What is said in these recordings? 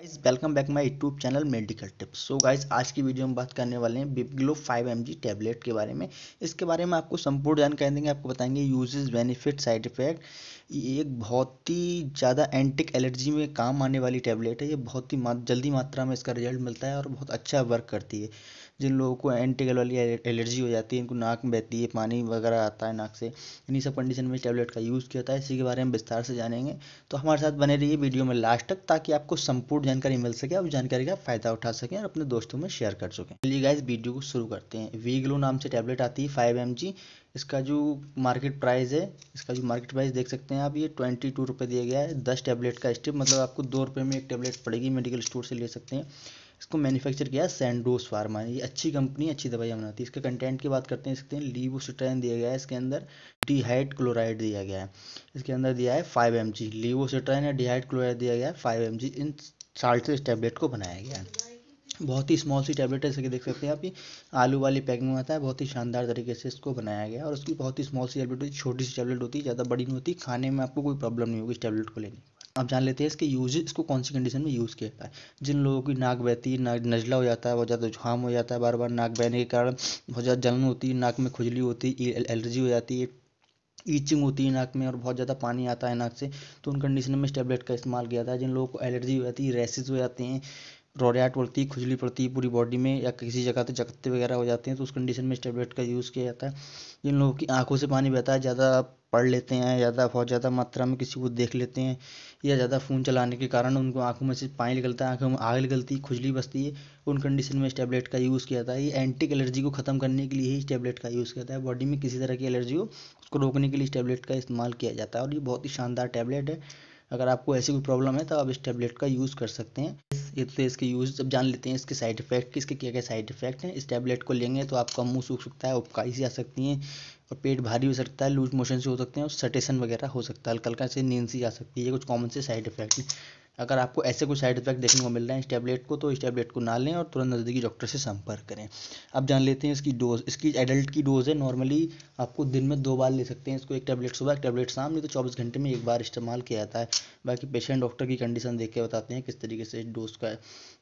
guys welcome back my YouTube channel medical tips so guys आज की video में बात करने वाले हैं बिपग्लो 5 एम टैबलेट के बारे में इसके बारे में आपको संपूर्ण जानकारी देंगे आपको बताएंगे यूजेस बेनिफिट साइड इफेक्ट ये एक बहुत ही ज़्यादा एंटिक एलर्जी में काम आने वाली टैबलेट है ये बहुत ही मा, जल्दी मात्रा में इसका रिजल्ट मिलता है और बहुत अच्छा वर्क करती है जिन लोगों को एंटीगल वाली एलर्जी हो जाती है इनको नाक में बहती है पानी वगैरह आता है नाक से इन्हीं सब कंडीशन में टैबलेट का यूज़ किया जाता है इसी के बारे में विस्तार से जानेंगे तो हमारे साथ बने रहिए वीडियो में लास्ट तक ताकि आपको संपूर्ण जानकारी मिल सके और जानकारी का फ़ायदा उठा सकें और अपने दोस्तों में शेयर कर सकें चलिए गाइज वीडियो को शुरू करते हैं वीग्लो नाम से टैबलेट आती है फाइव एम इसका जो मार्केट प्राइस है इसका जो मार्केट प्राइस देख सकते हैं आप ये ट्वेंटी टू रुपये दिया गया है दस टैबलेट का स्टिप मतलब आपको दो रुपये में एक टैबलेट पड़ेगी मेडिकल स्टोर से ले सकते हैं इसको मैन्युफैक्चर किया है सैंडोस फार्मा ये अच्छी कंपनी अच्छी दवाइयाँ बनाती है इसके कंटेंट की बात करते हैं सकते हैं सिट्रेन दिया गया है इसके अंदर डिहाइड क्लोराइड दिया गया है इसके अंदर दिया है फाइव एम जी लीवो सिट्रेन या डिहाइड क्लोराइड दिया गया है five M G in salt से इस टैबलेट को बनाया गया है बहुत ही स्मॉल सी टैबलेट है जैसे देख सकते हैं आप ये आलू वाली पैकिंग में आता है बहुत ही शानदार तरीके से इसको बनाया गया और उसकी बहुत ही स्मॉल सी टैबलेट होती है छोटी सी टैबलेट होती है ज़्यादा बड़ी नहीं होती खाने में आपको कोई प्रॉब्लम नहीं होगी इस टैबलेट को लेने अब जान लेते हैं इसके यूज़ इसको कौन सी कंडीशन में यूज़ किया जाता है जिन लोगों की नाक बहती है नाक नजला हो जाता है बहुत ज़्यादा जुकाम हो जाता है बार बार नाक बहने के कारण बहुत ज़्यादा जलन होती है नाक में खुजली होती है एलर्जी हो जाती है ईचिंग होती है नाक में और बहुत ज़्यादा पानी आता है नाक से तो उन कंडीशन में इस टैबलेट का इस्तेमाल किया जाता है जिन लोगों को एलर्जी हो जाती है रैसेज हो जाते हैं रोरियाट पड़ती है खुजली पड़ती है पूरी बॉडी में या किसी जगह पर जगते वगैरह हो जाते हैं तो उस कंडीशन में इस टैबलेट का यूज़ किया जाता है जिन लोगों की आंखों से पानी बहता है ज़्यादा पढ़ लेते हैं ज़्यादा बहुत ज़्यादा मात्रा में किसी को देख लेते हैं या ज़्यादा फ़ोन चलाने के कारण उनको आँखों में से पानी निकलता है आँखों में आग निकलती है खुजली बसती है उन कंडीशन में इस टैबलेट का यूज़ किया जाता है ये एंटी एलर्जी को ख़त्म करने के लिए ही इस टैबलेट का यूज़ किया जाता है बॉडी में किसी तरह की एलर्जी हो उसको रोकने के लिए इस टैबलेट का इस्तेमाल किया जाता है और ये बहुत ही शानदार टैबलेट है अगर आपको ऐसी कोई प्रॉब्लम है तो आप इस टैबलेट का यूज़ कर सकते हैं ये तो इसके यूज़ जब जान लेते हैं इसके साइड इफ़ेक्ट किसके क्या क्या साइड इफ़ेक्ट हैं इस टैबलेट को लेंगे तो आपका मुंह सूख सकता है उपकाई सी आ सकती है और पेट भारी हो सकता है लूज मोशन से हो सकते हैं और सटेशन वगैरह हो सकता है हल्का हल्का से नींद सी आ सकती है कुछ कॉमन से साइड इफ़ेक्ट अगर आपको ऐसे कुछ साइड इफेक्ट देखने को मिल रहे हैं इस टैबलेट को तो इस टैबलेट को ना लें और तुरंत नज़दीकी डॉक्टर से संपर्क करें अब जान लेते हैं इसकी डोज इसकी एडल्ट की डोज है नॉर्मली आपको दिन में दो बार ले सकते हैं इसको एक टैबलेट सुबह एक टैबलेट शाम नहीं तो चौबीस घंटे में एक बार इस्तेमाल किया जाता है बाकी पेशेंट डॉक्टर की कंडीशन देख के बताते हैं किस तरीके से डोज का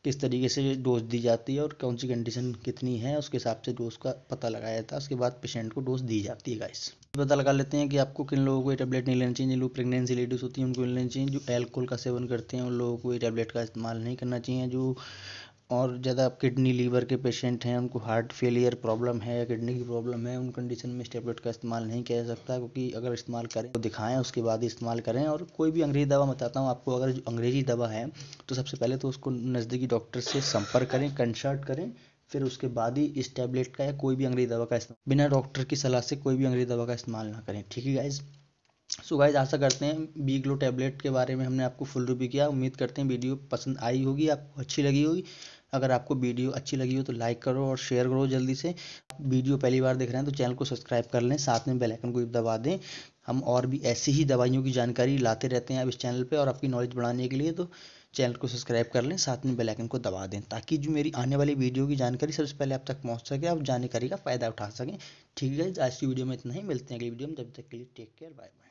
किस तरीके से डोज दी जाती है और कौन सी कंडीशन कितनी है उसके हिसाब से डोज का पता लगाया जाता है उसके बाद पेशेंट को डोज दी जाती है गाइस पता लगा लेते हैं कि आपको किन लोगों को ये टैबलेट नहीं लेनी चाहिए जिन लोग प्रेगनेंसी लेडीज़ होती हैं उनको लेनी चाहिए जो एल्कोहल का सेवन करते हैं उन लोगों को ये टैबलेट का इस्तेमाल नहीं करना चाहिए जो और ज़्यादा किडनी लीवर के पेशेंट हैं उनको हार्ट फेलियर प्रॉब्लम है या किडनी की प्रॉब्लम है उन कंडीशन में इस टैबलेट का इस्तेमाल नहीं किया जा सकता क्योंकि अगर इस्तेमाल करें तो दिखाएं उसके बाद ही इस्तेमाल करें और कोई भी अंग्रेजी दवा बताता हूँ आपको अगर अंग्रेजी दवा है तो सबसे पहले तो उसको नज़दीकी डॉक्टर से संपर्क करें कंसल्ट करें फिर उसके बाद ही इस टैबलेट का या कोई भी अंग्रेजी दवा का इस्तेमाल बिना डॉक्टर की सलाह से कोई भी अंग्रेजी दवा का इस्तेमाल ना करें ठीक है गाइज़ सो गाइज आशा करते हैं बी ग्लो टैबलेट के बारे में हमने आपको फुल रिव्यू किया उम्मीद करते हैं वीडियो पसंद आई होगी आपको अच्छी लगी होगी अगर आपको वीडियो अच्छी लगी हो तो लाइक करो और शेयर करो जल्दी से वीडियो पहली बार देख रहे हैं तो चैनल को सब्सक्राइब कर लें साथ में बेलाइकन को भी दबा दें हम और भी ऐसी ही दवाइयों की जानकारी लाते रहते हैं आप इस चैनल पर और आपकी नॉलेज बढ़ाने के लिए तो चैनल को सब्सक्राइब कर लें साथ में बेल आइकन को दबा दें ताकि जो मेरी आने वाली वीडियो की जानकारी सबसे पहले आप तक पहुंच सके आप जानकारी का फ़ायदा उठा सकें ठीक है आज की वीडियो में इतना ही मिलते हैं अगली वीडियो में जब तक के लिए टेक केयर बाय बाय